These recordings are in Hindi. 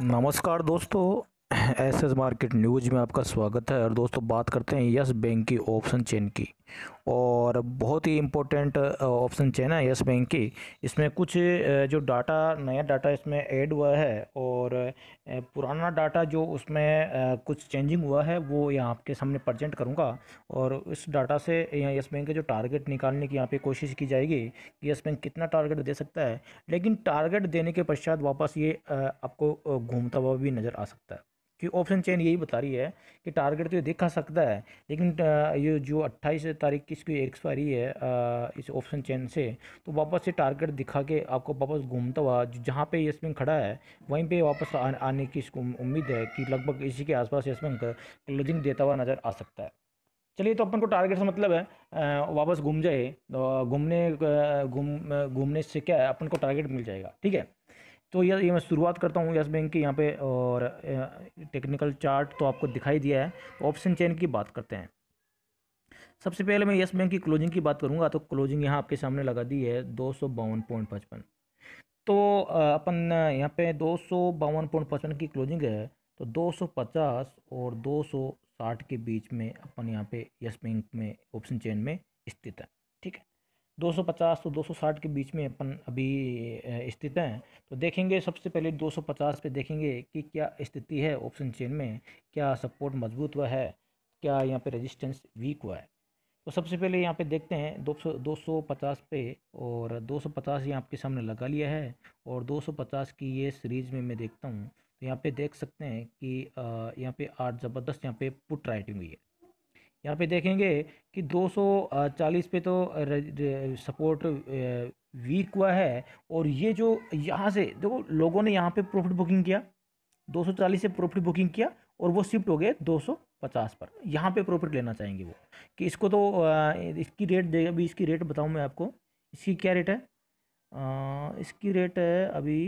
नमस्कार दोस्तों एस एस मार्केट न्यूज़ में आपका स्वागत है और दोस्तों बात करते हैं यस बैंक की ऑप्शन चेन की और बहुत ही इम्पोर्टेंट ऑप्शन चेन है यस बैंक की इसमें कुछ जो डाटा नया डाटा इसमें ऐड हुआ है और पुराना डाटा जो उसमें कुछ चेंजिंग हुआ है वो यहाँ आपके सामने प्रजेंट करूँगा और इस डाटा से यहाँ येस बैंक के जो टारगेट निकालने की यहाँ पे कोशिश की जाएगी कि येस बैंक कितना टारगेट दे सकता है लेकिन टारगेट देने के पश्चात वापस ये आपको घूमता हुआ भी नज़र आ सकता है कि ऑप्शन चेन यही बता रही है कि टारगेट तो ये देखा सकता है लेकिन ये जो अट्ठाईस तारीख की इसकी एक्सपायरी है इस ऑप्शन चेन से तो वापस से टारगेट दिखा के आपको वापस घूमता हुआ जहाँ पे ये खड़ा है वहीं पे वापस आ, आने की इसको उम्मीद है कि लगभग इसी के आसपास पास स्पिन क्लोजिंग देता हुआ नज़र आ सकता है चलिए तो अपन को टारगेट से मतलब है वापस घूम जाए तो घूमने घूमने से क्या है अपन को टारगेट मिल जाएगा ठीक है तो यार ये मैं शुरुआत करता हूँ यस बैंक की यहाँ पे और टेक्निकल चार्ट तो आपको दिखाई दिया है ऑप्शन चेन की बात करते हैं सबसे पहले मैं यस बैंक की क्लोजिंग की बात करूँगा तो क्लोजिंग यहाँ आपके सामने लगा दी है दो तो अपन यहाँ पे दो की क्लोजिंग है तो 250 और 260 के बीच में अपन यहाँ पे यस बैंक में ऑप्शन चेन में स्थित है ठीक है 250 तो 260 के बीच में अपन अभी स्थित हैं तो देखेंगे सबसे पहले 250 पे देखेंगे कि क्या स्थिति है ऑप्शन चेन में क्या सपोर्ट मजबूत हुआ है क्या यहाँ पे रेजिस्टेंस वीक हुआ है तो सबसे पहले यहाँ पे देखते हैं दो सौ दो सौ पचास पे और दो सौ पचास ये आपके सामने लगा लिया है और दो सौ पचास की ये सीरीज़ में मैं देखता हूँ तो यहाँ पे देख सकते हैं कि यहाँ पे आठ ज़बरदस्त यहाँ पे पुट राइटिंग हुई है यहाँ पे देखेंगे कि 240 पे तो सपोर्ट वीक हुआ है और ये जो यहाँ से देखो लोगों ने यहाँ पे प्रॉफिट बुकिंग किया 240 से प्रॉफिट बुकिंग किया और वो शिफ्ट हो गए 250 पर यहाँ पे प्रॉफिट लेना चाहेंगे वो कि इसको तो इसकी रेट दे अभी इसकी रेट बताऊँ मैं आपको इसकी क्या रेट है आ, इसकी रेट है अभी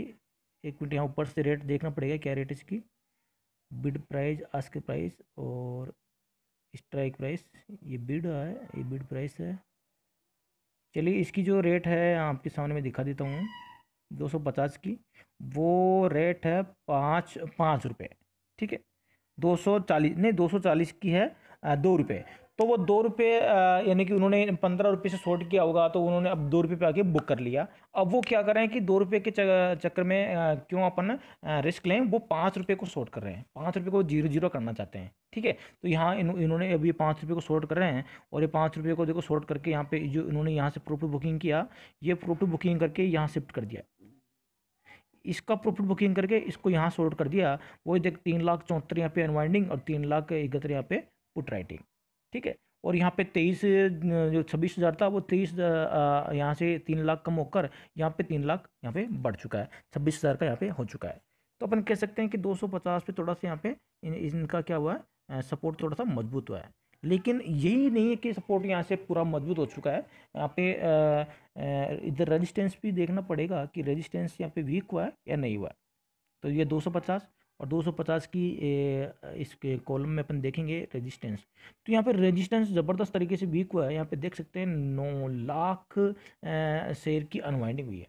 एक मिनट यहाँ ऊपर से रेट देखना पड़ेगा क्या रेट इसकी बिड प्राइस आस्क प्राइस और स्ट्राइक प्राइस ये बिड है ये बिड प्राइस है चलिए इसकी जो रेट है आपके सामने मैं दिखा देता हूँ दो सौ पचास की वो रेट है पाँच पाँच रुपये ठीक है दो सौ चालीस नहीं दो सौ चालीस की है दो रुपये तो वो दो रुपये यानी कि उन्होंने पंद्रह रुपये से शॉर्ट किया होगा तो उन्होंने अब दो रुपये पे आके बुक कर लिया अब वो क्या कर रहे हैं कि दो रुपये के चक्कर में क्यों अपन रिस्क लें वो पाँच रुपये को शॉर्ट कर रहे हैं पाँच रुपये को जीरो जीरो करना चाहते हैं ठीक है तो यहाँ इन्होंने अभी पाँच रुपये को शॉर्ट कर रहे हैं और ये पाँच रुपये को देखो शॉर्ट करके यहाँ पे जो इन्होंने यहाँ से प्रोफिट बुकिंग किया ये प्रोफिट बुकिंग करके यहाँ शिफ्ट कर दिया इसका प्रॉफिट बुकिंग करके इसको यहाँ शॉर्ट कर दिया वो देख तीन लाख चौहत्तर यहाँ पे अनवाइंडिंग और तीन लाख इकहत्तर यहाँ पे पुट राइटिंग ठीक है और यहाँ पे तेईस जो छब्बीस हज़ार था वो तेईस यहाँ से तीन लाख कम होकर यहाँ पे तीन लाख यहाँ पे बढ़ चुका है छब्बीस हज़ार का यहाँ पे हो चुका है तो अपन कह सकते हैं कि 250 पे थोड़ा सा यहाँ पे इन, इनका क्या हुआ है सपोर्ट थोड़ा सा मजबूत हुआ है लेकिन यही नहीं है कि सपोर्ट यहाँ से पूरा मजबूत हो चुका है यहाँ पे इधर रजिस्टेंस भी देखना पड़ेगा कि रजिस्टेंस यहाँ पे वीक हुआ है या नहीं हुआ है तो ये पचास और 250 की इस कॉलम में अपन देखेंगे रेजिस्टेंस तो यहाँ पे रेजिस्टेंस ज़बरदस्त तरीके से वीक हुआ है यहाँ पे देख सकते हैं नौ लाख शेयर की अनवाइंडिंग हुई है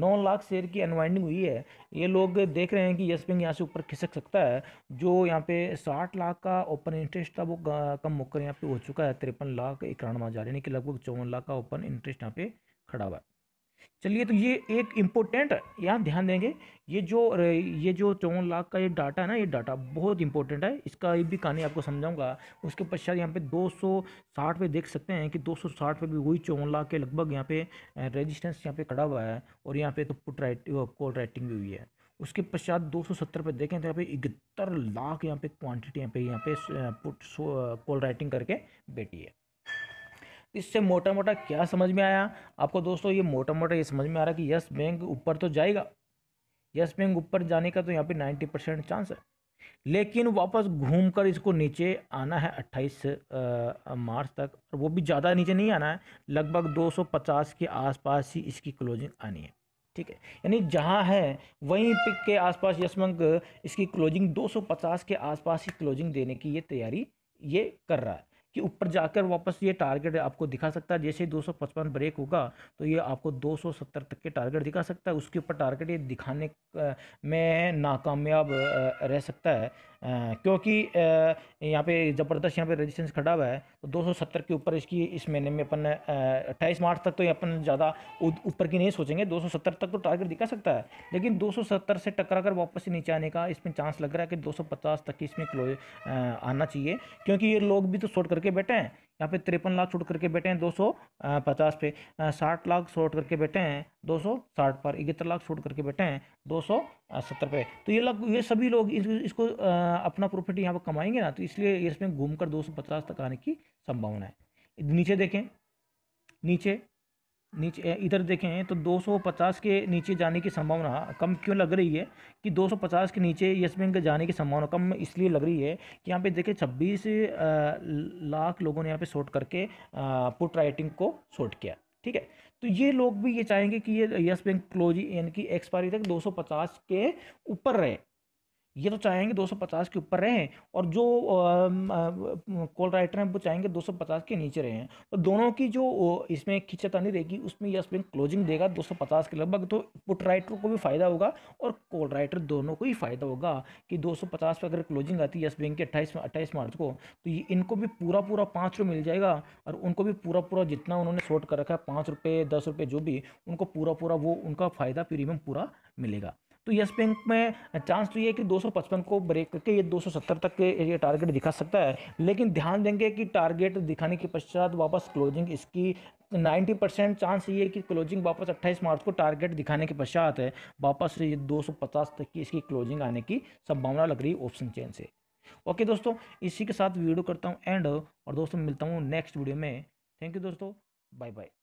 नौ लाख शेयर की अनवाइंडिंग हुई है ये लोग देख रहे हैं कि येस बैंक यहाँ से ऊपर खिसक सकता है जो यहाँ पे साठ लाख का ओपन इंटरेस्ट था वो कम होकर यहाँ पे हो चुका है तिरपन लाख इक्यानवे हज़ार यानी कि लगभग चौवन लाख का ओपन इंटरेस्ट यहाँ पे खड़ा हुआ है चलिए तो ये एक इम्पोर्टेंट यहाँ ध्यान देंगे ये जो ये जो चौवन लाख का ये डाटा है ना ये डाटा बहुत इंपॉर्टेंट है इसका भी कहानी आपको समझाऊंगा उसके पश्चात यहाँ पे 260 पे देख सकते हैं कि 260 पे भी वही चौवन लाख के लगभग यहाँ पे रेजिस्टेंस यहाँ पे खड़ा हुआ है और यहाँ पे तो पुट राइट कॉल राइटिंग भी हुई है उसके पश्चात दो पे देखें तो यहाँ पे इकहत्तर लाख यहाँ पे क्वान्टिटी यहाँ पे यहाँ पे पुट कॉल राइटिंग करके बैठी है इससे मोटा मोटा क्या समझ में आया आपको दोस्तों ये मोटा मोटा ये समझ में आ रहा है कि यस बैंक ऊपर तो जाएगा यस बैंक ऊपर जाने का तो यहाँ पे नाइन्टी परसेंट चांस है लेकिन वापस घूम कर इसको नीचे आना है 28 मार्च तक और वो भी ज़्यादा नीचे नहीं आना है लगभग 250 के आसपास ही इसकी क्लोजिंग आनी है ठीक है यानी जहाँ है वहीं पिक के आसपास यस बैंक इसकी क्लोजिंग पचास के आसपास ही क्लोजिंग देने की ये तैयारी ये कर रहा है कि ऊपर जाकर वापस ये टारगेट आपको दिखा सकता है जैसे दो ब्रेक होगा तो ये आपको 270 तक के टारगेट दिखा सकता है उसके ऊपर टारगेट ये दिखाने में नाकामयाब रह सकता है क्योंकि यहाँ पे ज़बरदस्त यहाँ पे रेजिस्टेंस खड़ा हुआ है तो 270 के ऊपर इसकी इस महीने में अपन अट्ठाईस मार्च तक तो ये अपन ज़्यादा ऊपर की नहीं सोचेंगे 270 तक तो टारगेट दिखा सकता है लेकिन 270 से टकरा कर वापस से नीचे आने का इसमें चांस लग रहा है कि 250 तक इसमें क्लोज आना चाहिए क्योंकि ये लोग भी तो शॉर्ट करके करके बैठे हैं यहाँ पे तिरपन लाख छूट करके बैठे हैं दो सौ पचास पे साठ लाख शॉर्ट करके बैठे हैं दो सौ साठ पर इकहत्तर लाख छूट करके बैठे हैं दो सौ सत्तर पे तो ये लग ये सभी लोग इस, इसको अपना प्रॉफिट यहाँ पर कमाएंगे ना तो इसलिए इसमें घूम कर दो सौ पचास तक आने की संभावना है नीचे देखें नीचे नीचे इधर देखें तो 250 के नीचे जाने की संभावना कम क्यों लग रही है कि 250 के नीचे यस बैंक जाने की संभावना कम इसलिए लग रही है कि यहाँ पे देखें 26 लाख लोगों ने यहाँ पे शॉर्ट करके पुट राइटिंग को शॉर्ट किया ठीक है तो ये लोग भी ये चाहेंगे कि ये यस बैंक क्लोजिंग यानी कि एक्सपायरी तक 250 के ऊपर रहे ये तो चाहेंगे 250 के ऊपर रहें और जो कॉल राइटर हैं वो चाहेंगे 250 के नीचे रहें तो दोनों की जो इसमें खिंचतानी रहेगी उसमें यस बैंक क्लोजिंग देगा 250 के लगभग तो पुट राइटर को भी फ़ायदा होगा और कॉल राइटर दोनों को ही फ़ायदा होगा कि 250 पे अगर क्लोजिंग आती है यस बैंक की अट्ठाईस अट्ठाईस मार्च को तो ये इनको भी पूरा पूरा पाँच रुपये मिल जाएगा और उनको भी पूरा पूरा जितना उन्होंने शॉर्ट कर रखा है पाँच रुपये दस रुपये जो भी उनको पूरा पूरा वो उनका फ़ायदा प्रीमियम पूरा मिलेगा तो यस बैंक में चांस तो ये है कि 255 को ब्रेक करके ये 270 तक ये टारगेट दिखा सकता है लेकिन ध्यान देंगे कि टारगेट दिखाने के पश्चात वापस क्लोजिंग इसकी 90 परसेंट चांस ये है कि क्लोजिंग वापस 28 मार्च को टारगेट दिखाने के पश्चात है वापस ये 250 तक की इसकी क्लोजिंग आने की संभावना लग रही है ऑप्शन चेन से ओके दोस्तों इसी के साथ वीडियो करता हूँ एंड और दोस्तों मिलता हूँ नेक्स्ट वीडियो में थैंक यू दोस्तों बाय बाय